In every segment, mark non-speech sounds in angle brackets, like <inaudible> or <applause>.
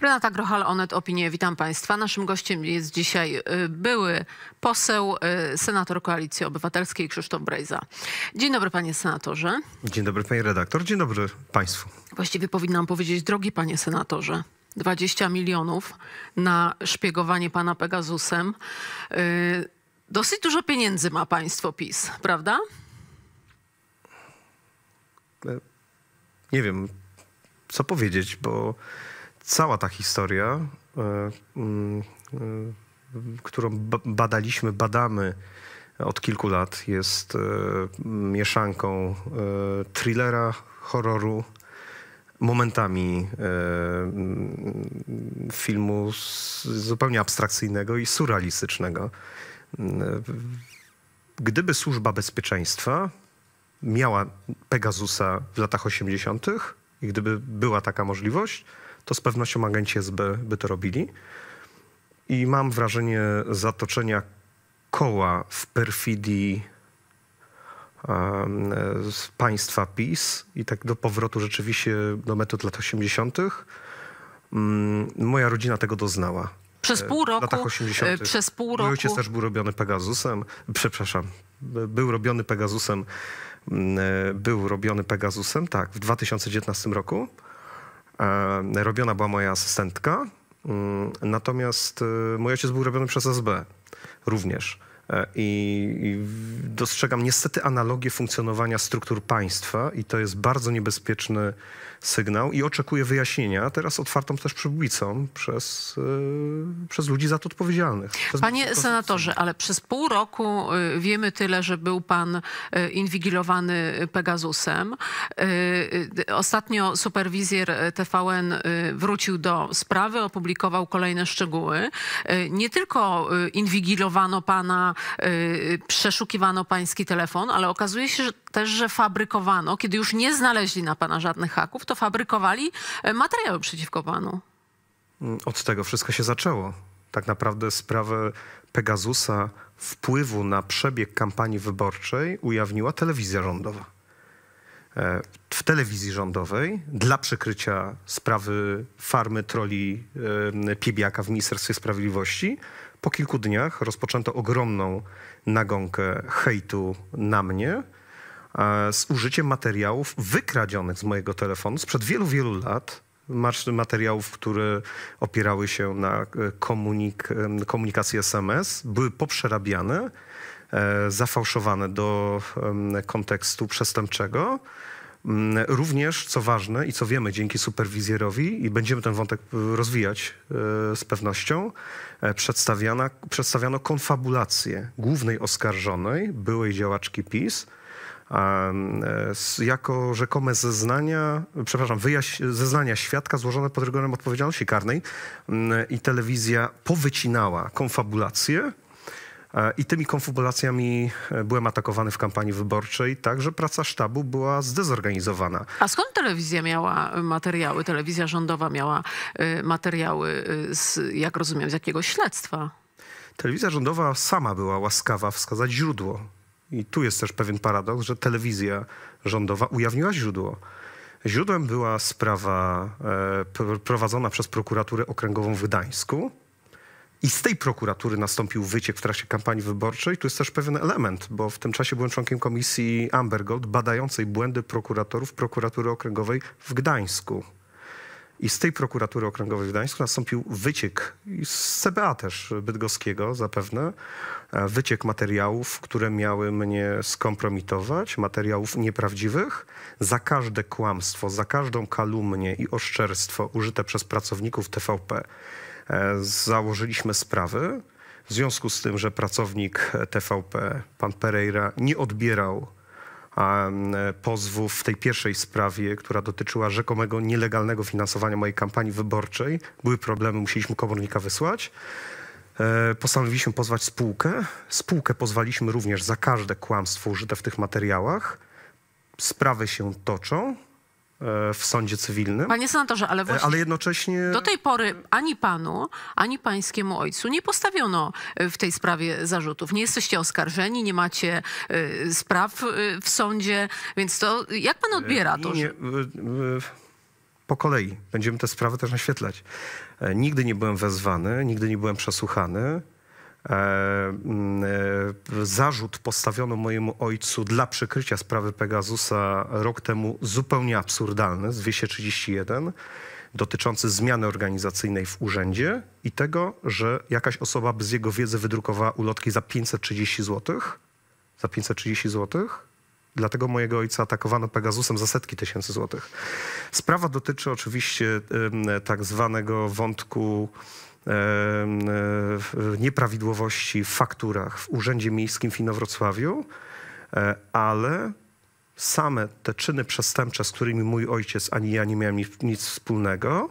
Renata Grochal, Onet Opinie, witam Państwa. Naszym gościem jest dzisiaj y, były poseł, y, senator Koalicji Obywatelskiej Krzysztof Brejza. Dzień dobry Panie Senatorze. Dzień dobry Panie Redaktor, dzień dobry Państwu. Właściwie powinnam powiedzieć, drogi Panie Senatorze. 20 milionów na szpiegowanie Pana Pegasusem. Y, dosyć dużo pieniędzy ma Państwo PiS, prawda? nie wiem, co powiedzieć, bo cała ta historia, e, mm, e, którą badaliśmy, badamy od kilku lat, jest e, mieszanką thrillera, horroru, momentami mm, filmu zupełnie abstrakcyjnego i surrealistycznego. Gdyby służba bezpieczeństwa miała Pegasusa w latach 80. i gdyby była taka możliwość, to z pewnością agenci SB by to robili. I mam wrażenie zatoczenia koła w perfidii um, państwa PiS i tak do powrotu rzeczywiście do metod lat 80. Um, mm, moja rodzina tego doznała. Przez e, pół roku. W latach 80. E, przez pół roku. Mój ojciec też był robiony Pegasusem. Przepraszam. Był robiony Pegasusem Mm, e, był robiony Pegasusem, tak, w 2019 roku. E, robiona była moja asystentka, mm, natomiast e, mój ojciec był robiony przez SB również. E, I dostrzegam niestety analogię funkcjonowania struktur państwa, i to jest bardzo niebezpieczny sygnał. I oczekuję wyjaśnienia teraz otwartą też przed przez, e, przez ludzi za to odpowiedzialnych. Panie senatorze, ale przez pół roku y, wiemy tyle, że był pan y, inwigilowany Pegasusem. Y, ostatnio superwizjer TVN wrócił do sprawy, opublikował kolejne szczegóły. Nie tylko inwigilowano pana Y, y, przeszukiwano pański telefon, ale okazuje się że też, że fabrykowano, kiedy już nie znaleźli na pana żadnych haków, to fabrykowali y, materiały przeciwko panu. Mm, od tego wszystko się zaczęło. Tak naprawdę sprawę Pegasusa, wpływu na przebieg kampanii wyborczej ujawniła telewizja rządowa. E, w telewizji rządowej dla przykrycia sprawy farmy troli Piebiaka w Ministerstwie Sprawiedliwości po kilku dniach rozpoczęto ogromną nagonkę hejtu na mnie e, z użyciem materiałów wykradzionych z mojego telefonu sprzed wielu, wielu lat. Materiałów, które opierały się na e, komunik e, komunikacji SMS, były poprzerabiane, zafałszowane do kontekstu przestępczego. Mm, również, co ważne i co wiemy dzięki superwizjerowi i będziemy ten wątek y, rozwijać y, z pewnością, e, przedstawiano, przedstawiano konfabulację głównej oskarżonej, byłej działaczki PiS, e, jako rzekome zeznania, przepraszam, wyjaś, zeznania świadka złożone pod rygorem odpowiedzialności karnej i telewizja powycinała konfabulację E, I tymi konfubulacjami e, byłem atakowany w kampanii wyborczej, także praca sztabu była zdezorganizowana. A skąd telewizja miała e, materiały? Telewizja rządowa miała materiały, z, jak rozumiem, z jakiegoś śledztwa? Telewizja rządowa sama była łaskawa wskazać źródło. I tu jest też pewien paradoks, że telewizja rządowa ujawniła źródło. Źródłem była sprawa prowadzona przez prokuraturę okręgową w Gdańsku, i z tej prokuratury nastąpił wyciek w trakcie kampanii wyborczej. Tu jest też pewien element, bo w tym czasie byłem członkiem komisji Ambergold badającej błędy prokuratorów prokuratury okręgowej w Gdańsku. I z tej prokuratury okręgowej w Gdańsku nastąpił wyciek, z CBA też bydgoskiego zapewne, e, wyciek materiałów, które miały mnie skompromitować, materiałów nieprawdziwych. Za każde kłamstwo, za każdą kalumnię i oszczerstwo użyte przez pracowników TVP E, założyliśmy sprawy w związku z tym, że pracownik e, TVP, pan Pereira, nie odbierał pozwów w tej pierwszej sprawie, która dotyczyła rzekomego nielegalnego finansowania mojej kampanii wyborczej. Były problemy, musieliśmy komornika wysłać. E, postanowiliśmy pozwać spółkę. Spółkę pozwaliśmy również za każde kłamstwo użyte w tych materiałach. Sprawy się toczą w sądzie cywilnym. Panie senatorze, ale, e, właśnie ale jednocześnie... Do tej pory ani panu, ani pańskiemu ojcu nie postawiono e, w tej sprawie zarzutów. Nie jesteście oskarżeni, nie macie e, spraw w sądzie, więc to jak pan odbiera to? Nie, po kolei. Będziemy te sprawy też naświetlać. Nigdy nie byłem wezwany, nigdy nie byłem przesłuchany. E, mm, e, zarzut postawiono mojemu ojcu dla przykrycia sprawy Pegasusa rok temu zupełnie absurdalny z 231 dotyczący zmiany organizacyjnej w urzędzie i tego, że jakaś osoba bez jego wiedzy wydrukowała ulotki za 530 zł. Za 530 zł. Dlatego mojego ojca atakowano Pegasusem za setki tysięcy złotych. Sprawa dotyczy oczywiście tak zwanego wątku E, nieprawidłowości w fakturach w Urzędzie Miejskim w Inowrocławiu, e, ale same te czyny przestępcze, z którymi mój ojciec ani ja nie miałem nic wspólnego,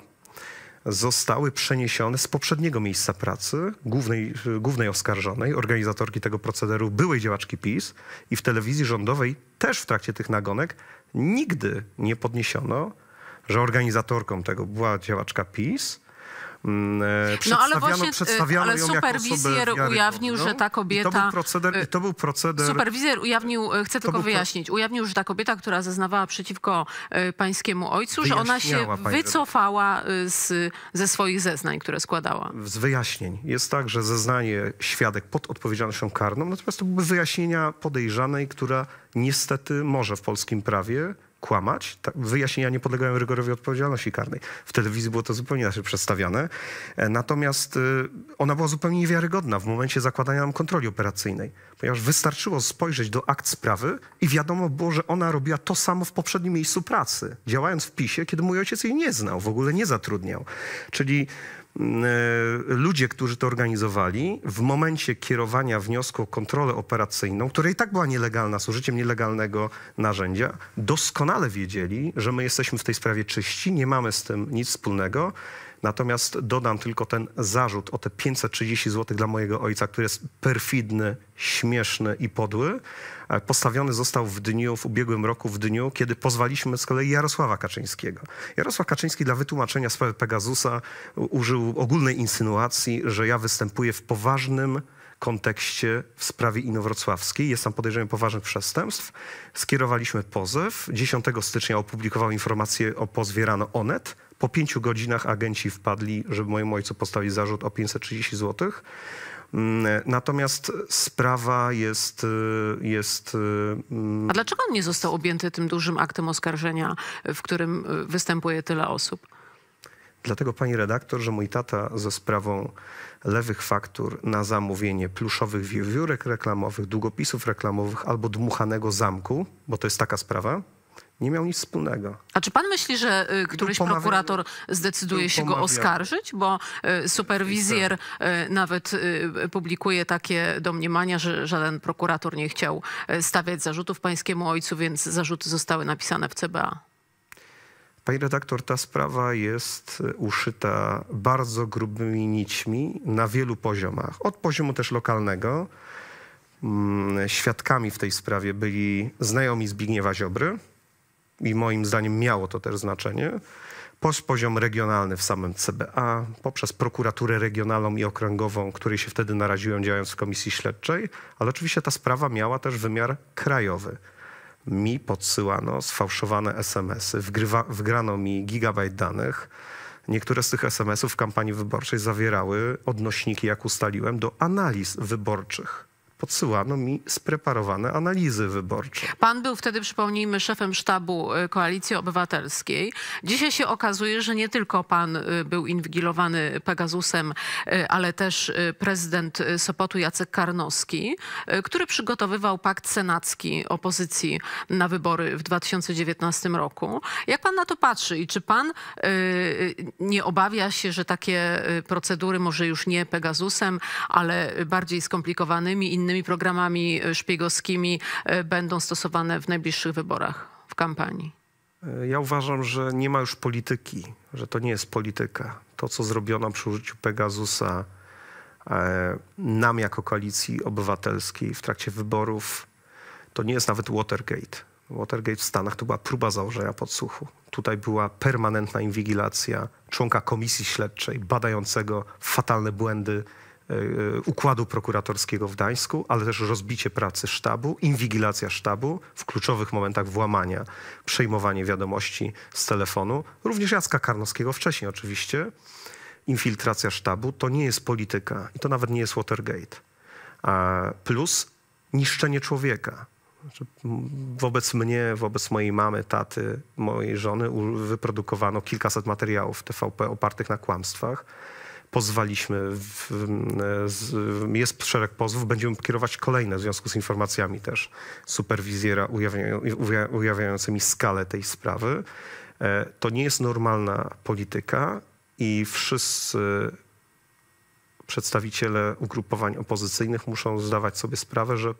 zostały przeniesione z poprzedniego miejsca pracy głównej, głównej oskarżonej, organizatorki tego procederu, byłej działaczki PiS i w telewizji rządowej też w trakcie tych nagonek nigdy nie podniesiono, że organizatorką tego była działaczka PiS, przedstawiano, mm, no, ale właśnie, e, przedstawiano ale ją superwizjer jako ujawnił, że ta kobieta... I to był proceder... I to był proceder superwizjer ujawnił, e, chcę tylko wyjaśnić, pro... ujawnił, że ta kobieta, która zeznawała przeciwko e, pańskiemu ojcu, że ona się wycofała z, ze swoich zeznań, które składała. Z wyjaśnień. Jest tak, że zeznanie świadek pod odpowiedzialnością karną, natomiast to były wyjaśnienia podejrzanej, która niestety może w polskim prawie kłamać, wyjaśnienia nie podlegają rygorowi odpowiedzialności karnej. W telewizji było to zupełnie inaczej przedstawiane. E, natomiast e, ona była zupełnie niewiarygodna w momencie zakładania nam kontroli operacyjnej, ponieważ wystarczyło spojrzeć do akt sprawy i wiadomo było, że ona robiła to samo w poprzednim miejscu pracy, działając w PiSie, kiedy mój ojciec jej nie znał, w ogóle nie zatrudniał. Czyli E, ludzie, którzy to organizowali, w momencie kierowania wniosku o kontrolę operacyjną, która i tak była nielegalna, z użyciem nielegalnego narzędzia, doskonale wiedzieli, że my jesteśmy w tej sprawie czyści, nie mamy z tym nic wspólnego Natomiast dodam tylko ten zarzut o te 530 zł dla mojego ojca, który jest perfidny, śmieszny i podły. E, postawiony został w dniu, w ubiegłym roku, w dniu, kiedy pozwaliśmy z kolei Jarosława Kaczyńskiego. Jarosław Kaczyński dla wytłumaczenia sprawy Pegasusa użył ogólnej insynuacji, że ja występuję w poważnym kontekście w sprawie inowrocławskiej. Jest tam podejrzenie poważnych przestępstw. Skierowaliśmy pozew. 10 stycznia opublikował informację o pozwie rano Onet. Po pięciu godzinach agenci wpadli, żeby mojemu ojcu postawić zarzut o 530 zł. Mm, natomiast sprawa jest, y, jest... Y, mm. A dlaczego on nie został objęty tym dużym aktem oskarżenia, w którym y, występuje tyle osób? Dlatego, pani redaktor, że mój tata ze sprawą lewych faktur na zamówienie pluszowych wiewiórek reklamowych, długopisów reklamowych albo dmuchanego zamku, bo to jest taka sprawa, nie miał nic wspólnego. A czy pan myśli, że y, któryś prokurator zdecyduje się go oskarżyć? Bo y, superwizjer y, nawet publikuje takie domniemania, że żaden prokurator nie chciał stawiać zarzutów pańskiemu ojcu, więc zarzuty zostały napisane w CBA. Pani redaktor, ta sprawa jest uszyta bardzo grubymi nićmi na wielu poziomach. Od poziomu też lokalnego. Mm, świadkami w tej sprawie byli znajomi Zbigniewa Ziobry, i moim zdaniem miało to też znaczenie, posz poziom regionalny w samym CBA, poprzez prokuraturę regionalną i okręgową, której się wtedy naraziłem działając w komisji śledczej, ale oczywiście ta sprawa miała też wymiar krajowy. Mi podsyłano sfałszowane SMS-y, wgrano mi gigabajt danych. Niektóre z tych SMS-ów w kampanii wyborczej zawierały odnośniki, jak ustaliłem, do analiz wyborczych podsyłano mi spreparowane analizy wyborcze. Pan był wtedy, przypomnijmy, szefem sztabu e, Koalicji Obywatelskiej. Dzisiaj się okazuje, że nie tylko pan e, był inwigilowany Pegasusem, e, ale też prezydent Sopotu Jacek Karnowski, który przygotowywał pakt senacki opozycji na wybory w 2019 roku. Jak pan na to patrzy i czy pan nie obawia się, że takie procedury, może już nie Pegasusem, ale bardziej skomplikowanymi innymi innymi programami e, szpiegowskimi e, będą stosowane w najbliższych wyborach, w kampanii? E, ja uważam, że nie ma już polityki, że to nie jest polityka. To, co zrobiono przy użyciu Pegasusa nam jako koalicji obywatelskiej w trakcie wyborów, to nie jest nawet Watergate. Watergate w Stanach to była próba założenia podsłuchu. Tutaj była permanentna inwigilacja członka komisji śledczej badającego fatalne błędy E, układu prokuratorskiego w Gdańsku, ale też rozbicie pracy sztabu, inwigilacja sztabu w kluczowych momentach włamania, przejmowanie wiadomości z telefonu, również Jacka Karnowskiego wcześniej oczywiście. Infiltracja sztabu to nie jest polityka i to nawet nie jest Watergate. Plus niszczenie człowieka. Wobec mnie, wobec mojej mamy, taty, mojej żony wyprodukowano kilkaset materiałów TVP opartych na kłamstwach pozwaliśmy. W, z, jest szereg pozwów, będziemy kierować kolejne w związku z informacjami też superwizjera ujawniają, ujawniającymi skalę tej sprawy. E, to nie jest normalna polityka i wszyscy przedstawiciele ugrupowań opozycyjnych muszą zdawać sobie sprawę, że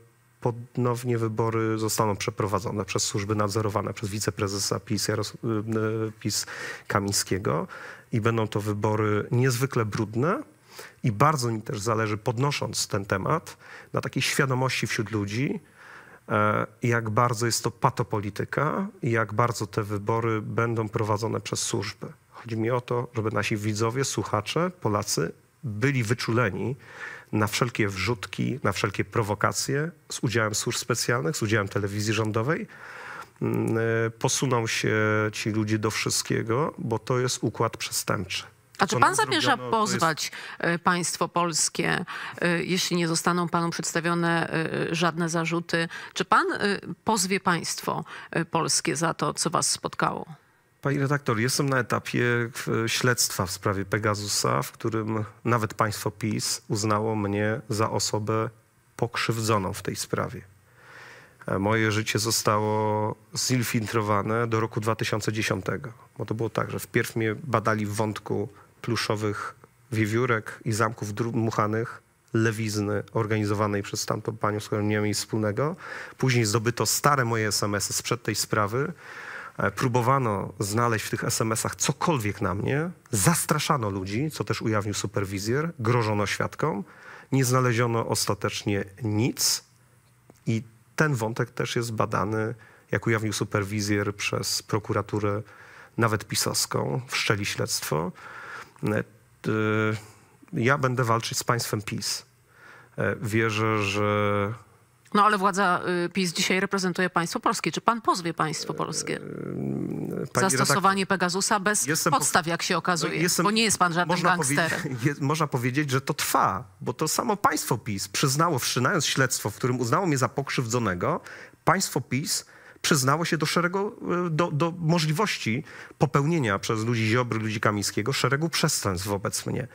ponownie wybory zostaną przeprowadzone przez służby nadzorowane przez wiceprezesa PiS, Jaros y, y, PiS Kamińskiego i będą to wybory niezwykle brudne, i bardzo mi też zależy, podnosząc ten temat, na takiej świadomości wśród ludzi, e, jak bardzo jest to patopolityka i jak bardzo te wybory będą prowadzone przez służby. Chodzi mi o to, żeby nasi widzowie, słuchacze, Polacy byli wyczuleni na wszelkie wrzutki, na wszelkie prowokacje z udziałem służb specjalnych, z udziałem telewizji rządowej. Mm, e, posuną się ci ludzie do wszystkiego, bo to jest układ przestępczy. A czy pan zamierza pozwać jest... państwo polskie, e, jeśli nie zostaną panu przedstawione e, żadne zarzuty? Czy pan pozwie państwo polskie za to, co was spotkało? Pani redaktor, jestem na etapie śledztwa w sprawie Pegasusa, w którym nawet państwo PiS uznało mnie za osobę pokrzywdzoną w tej sprawie. E, moje życie zostało zinfiltrowane do roku 2010, bo to było tak, że wpierw mnie badali w wątku pluszowych wiewiórek i zamków dmuchanych, lewizny organizowanej przez tamtą panią, z którą nie miałem nic wspólnego. Później zdobyto stare moje SMS-y sprzed tej sprawy, E, próbowano znaleźć w tych SMS-ach cokolwiek na mnie, zastraszano ludzi, co też ujawnił superwizjer, grożono świadkom, nie znaleziono ostatecznie nic i ten wątek też jest badany, jak ujawnił superwizjer przez prokuraturę nawet pisowską, wszczeli śledztwo. E, ja będę walczyć z państwem PiS. E, wierzę, że no ale władza y, PiS dzisiaj reprezentuje państwo polskie. Czy pan pozwie państwo polskie? Yy, pani Zastosowanie redaktor, Pegasusa bez podstaw, po... jak się okazuje, no, jestem, bo nie jest pan żadnym można gangsterem. <laughs> można powiedzieć, że to trwa, bo to samo państwo PiS przyznało, wszynając śledztwo, w którym uznało mnie za pokrzywdzonego, państwo PiS przyznało się do szeregu, y, do, do, możliwości popełnienia przez ludzi Ziobry, ludzi Kamińskiego szeregu przestępstw wobec mnie.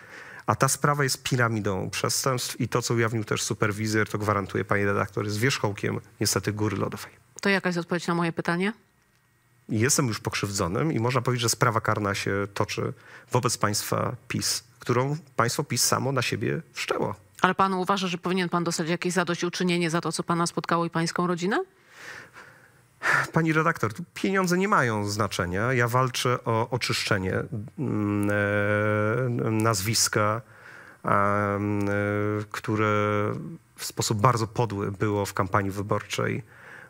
A ta sprawa jest piramidą przestępstw i to, co ujawnił też superwizor, to gwarantuje pani redaktor, jest wierzchołkiem niestety góry lodowej. To jaka jest odpowiedź na moje pytanie? Jestem już pokrzywdzonym i można powiedzieć, że sprawa karna się toczy wobec państwa PiS, którą państwo PiS samo na siebie wszczęło. Ale pan uważa, że powinien pan dostać jakieś zadośćuczynienie za to, co pana spotkało i pańską rodzinę? Pani redaktor, pieniądze nie mają znaczenia. Ja walczę o oczyszczenie mm, e, nazwiska, mm, e, które w sposób bardzo podły było w kampanii wyborczej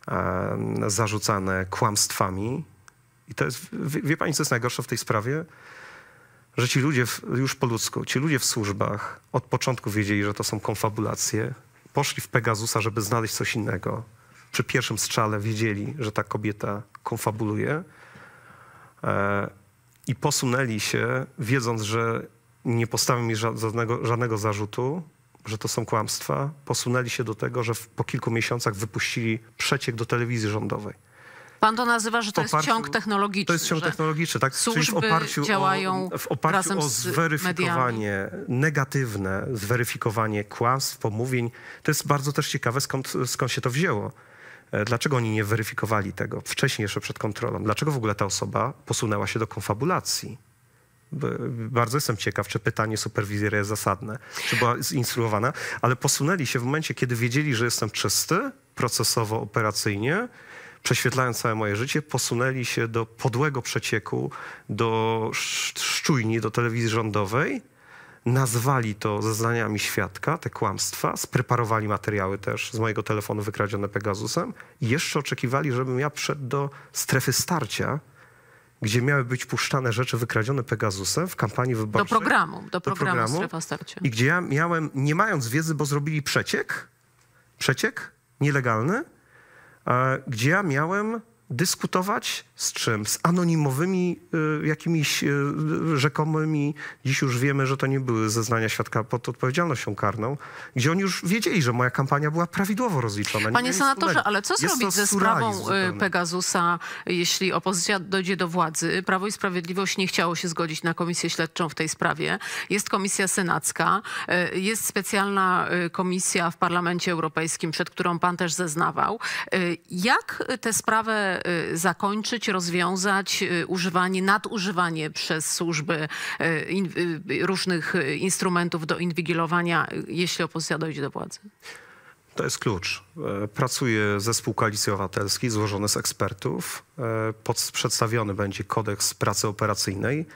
mm, zarzucane kłamstwami. I to jest, wie, wie pani, co jest najgorsze w tej sprawie? Że ci ludzie, w, już po ludzku, ci ludzie w służbach od początku wiedzieli, że to są konfabulacje, poszli w Pegasusa, żeby znaleźć coś innego przy pierwszym strzale wiedzieli, że ta kobieta konfabuluje e, i posunęli się, wiedząc, że nie postawią mi żadnego, żadnego zarzutu, że to są kłamstwa, posunęli się do tego, że po kilku miesiącach wypuścili przeciek do telewizji rządowej. Pan to nazywa, że to oparciu, jest ciąg technologiczny. To jest ciąg technologiczny, tak? Służby czyli w oparciu działają o, w oparciu o zweryfikowanie mediami. negatywne, zweryfikowanie kłamstw, pomówień. To jest bardzo też ciekawe, skąd, skąd się to wzięło. E, dlaczego oni nie weryfikowali tego wcześniej jeszcze przed kontrolą? Dlaczego w ogóle ta osoba posunęła się do konfabulacji? E, bardzo jestem ciekaw, czy pytanie superwizjera jest zasadne, czy była zinstruowana, ale posunęli się w momencie, kiedy wiedzieli, że jestem czysty procesowo, operacyjnie, prześwietlając całe moje życie, posunęli się do podłego przecieku, do szczujni, do telewizji rządowej nazwali to zeznaniami świadka, te kłamstwa, spreparowali materiały też z mojego telefonu wykradzione Pegasusem i jeszcze oczekiwali, żebym ja wszedł do strefy starcia, gdzie miały być puszczane rzeczy wykradzione Pegasusem w kampanii wyborczej. Do programu, do programu, do programu Strefa I gdzie ja miałem, nie mając wiedzy, bo zrobili przeciek, przeciek nielegalny, e, gdzie ja miałem dyskutować z czym? Z anonimowymi y, jakimiś y, rzekomymi, dziś już wiemy, że to nie były zeznania świadka pod odpowiedzialnością karną, gdzie oni już wiedzieli, że moja kampania była prawidłowo rozliczona. Panie senatorze, ale co zrobić ze sprawą y, zupełnie. Pegasusa, jeśli opozycja dojdzie do władzy? Prawo i Sprawiedliwość nie chciało się zgodzić na komisję śledczą w tej sprawie. Jest komisja senacka, jest specjalna komisja w Parlamencie Europejskim, przed którą pan też zeznawał. Jak tę sprawę Y, zakończyć, rozwiązać y, używanie, nadużywanie przez służby y, różnych instrumentów do inwigilowania, jeśli opozycja dojdzie do władzy? To jest klucz. E, pracuje zespół Koalicji Obywatelskiej złożony z ekspertów. E, pod, przedstawiony będzie kodeks pracy operacyjnej.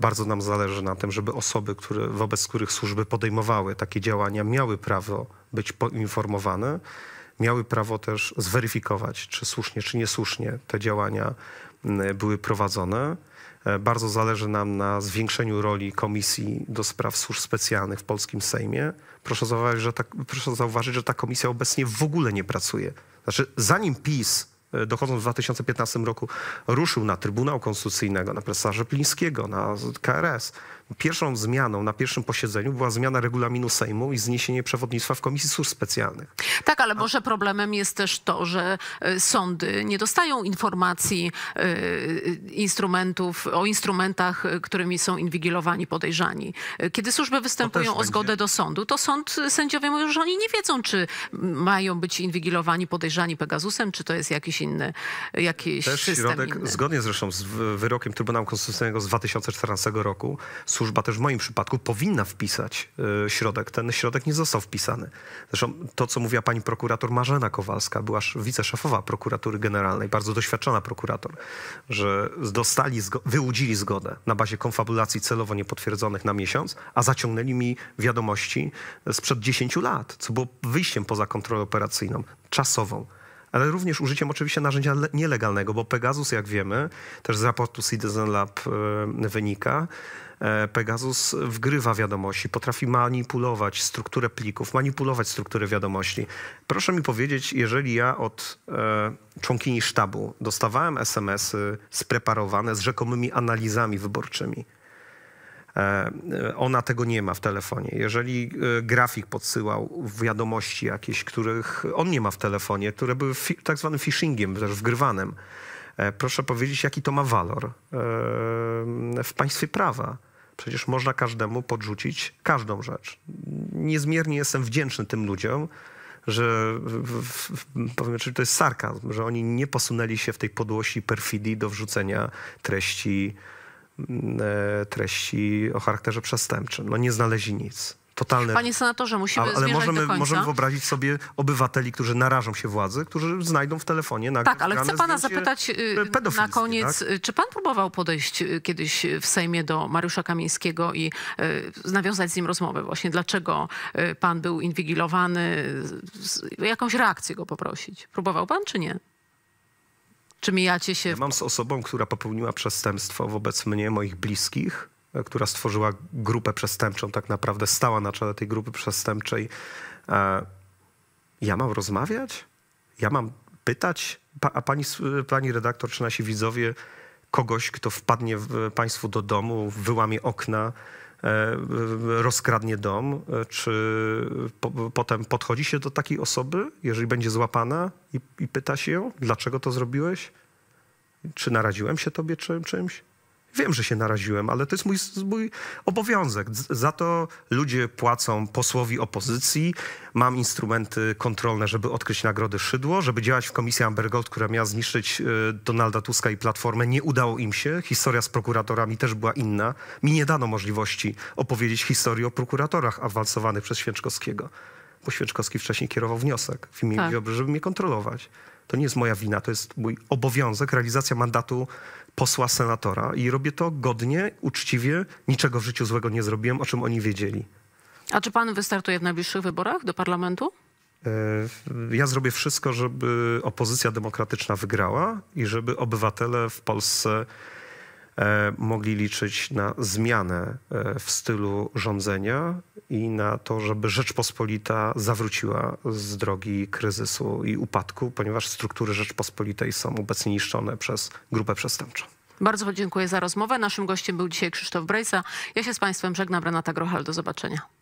Bardzo nam zależy na tym, żeby osoby, które, wobec których służby podejmowały takie działania, miały prawo być poinformowane miały prawo też zweryfikować, czy słusznie, czy niesłusznie te działania były prowadzone. E, bardzo zależy nam na zwiększeniu roli Komisji do Spraw Służb Specjalnych w polskim Sejmie. Proszę zauważyć, że ta, proszę zauważyć, że ta komisja obecnie w ogóle nie pracuje. Znaczy, zanim PiS e, dochodząc w 2015 roku, ruszył na Trybunał Konstytucyjnego, na profesora Rzeplińskiego, na KRS, Pierwszą zmianą na pierwszym posiedzeniu była zmiana regulaminu Sejmu i zniesienie przewodnictwa w Komisji Służb Specjalnych. Tak, ale może problemem jest też to, że e, sądy nie dostają informacji e, instrumentów, o instrumentach, e, którymi są inwigilowani podejrzani. Kiedy służby występują o zgodę do sądu, to sąd, sędziowie mówią, że oni nie wiedzą, czy mają być inwigilowani podejrzani Pegasusem, czy to jest jakiś inny jakiś też system środek, inny. Zgodnie zresztą z wyrokiem Trybunału Konstytucyjnego z 2014 roku, służba też w moim przypadku powinna wpisać y, środek. Ten środek nie został wpisany. Zresztą to, co mówiła pani prokurator Marzena Kowalska, była wiceszefowa prokuratury generalnej, bardzo doświadczona prokurator, że dostali, zgo wyłudzili zgodę na bazie konfabulacji celowo niepotwierdzonych na miesiąc, a zaciągnęli mi wiadomości sprzed 10 lat, co było wyjściem poza kontrolę operacyjną, czasową ale również użyciem oczywiście narzędzia nielegalnego, bo Pegasus, jak wiemy, też z raportu Citizen Lab e, wynika, e, Pegasus wgrywa wiadomości, potrafi manipulować strukturę plików, manipulować strukturę wiadomości. Proszę mi powiedzieć, jeżeli ja od e, członkini sztabu dostawałem SMS-y spreparowane z rzekomymi analizami wyborczymi, E, e, ona tego nie ma w telefonie. Jeżeli e, grafik podsyłał wiadomości jakieś, których on nie ma w telefonie, które były tak zwanym phishingiem, też wgrywanym, proszę powiedzieć, jaki to ma walor w państwie prawa. Przecież można każdemu podrzucić każdą rzecz. Niezmiernie jestem wdzięczny tym ludziom, że powiem, czy to jest sarkazm, że oni nie posunęli się w tej podłości perfidii do wrzucenia treści E, treści o charakterze przestępczym. No nie znaleźli nic. Totalne... Panie senatorze, musimy Ale, ale możemy, możemy wyobrazić sobie obywateli, którzy narażą się władzy, którzy znajdą w telefonie nagle Tak, ale chcę pana zapytać y, e, na koniec, tak? czy pan próbował podejść y, kiedyś w Sejmie do Mariusza Kamińskiego i y, nawiązać z nim rozmowę właśnie? Dlaczego y, pan był inwigilowany? Jakąś reakcję go poprosić? Próbował pan czy nie? Czy mijacie się? Ja mam z osobą, która popełniła przestępstwo wobec mnie, moich bliskich, e, która stworzyła grupę przestępczą, tak naprawdę stała na czele tej grupy przestępczej. E, ja mam rozmawiać? Ja mam pytać? a pani, pani redaktor, czy nasi widzowie kogoś, kto wpadnie e, państwu do domu, wyłamie okna, E, rozkradnie dom, e, czy po, potem podchodzi się do takiej osoby, jeżeli będzie złapana i, i pyta się ją, dlaczego to zrobiłeś? Czy naraziłem się tobie czymś? Wiem, że się naraziłem, ale to jest mój, mój obowiązek. Za to ludzie płacą posłowi opozycji. Mam instrumenty kontrolne, żeby odkryć nagrody Szydło, żeby działać w komisji Ambergold, która miała zniszczyć e, Donalda Tuska i Platformę. Nie udało im się. Historia z prokuratorami też była inna. Mi nie dano możliwości opowiedzieć historii o prokuratorach awansowanych przez Święczkowskiego, bo Święczkowski wcześniej kierował wniosek w imieniu tak. Ziobry, żeby mnie kontrolować. To nie jest moja wina, to jest mój obowiązek, realizacja mandatu posła senatora i robię to godnie, uczciwie, niczego w życiu złego nie zrobiłem, o czym oni wiedzieli. A czy pan wystartuje w najbliższych wyborach do parlamentu? E, ja zrobię wszystko, żeby opozycja demokratyczna wygrała i żeby obywatele w Polsce E, mogli liczyć na zmianę e, w stylu rządzenia i na to, żeby Rzeczpospolita zawróciła z drogi kryzysu i upadku, ponieważ struktury Rzeczpospolitej są obecnie niszczone przez grupę przestępczą. Bardzo dziękuję za rozmowę. Naszym gościem był dzisiaj Krzysztof Brejsa. Ja się z Państwem żegnam. Renata Grochal. Do zobaczenia.